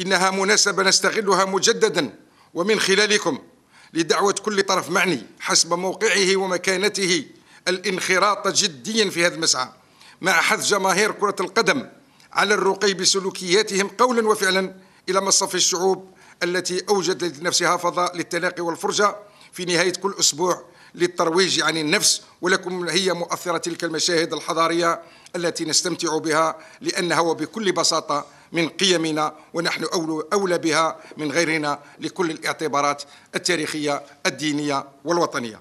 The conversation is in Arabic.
إنها مناسبة نستغلها مجددا ومن خلالكم لدعوة كل طرف معني حسب موقعه ومكانته الانخراط جديا في هذا المسعى مع حث جماهير كرة القدم على الرقي بسلوكياتهم قولا وفعلا إلى مصف الشعوب التي أوجدت لنفسها فضاء للتلاقي والفرجة في نهاية كل أسبوع للترويج عن النفس ولكم هي مؤثرة تلك المشاهد الحضارية التي نستمتع بها لأنها وبكل بساطة من قيمنا ونحن أولى بها من غيرنا لكل الاعتبارات التاريخية الدينية والوطنية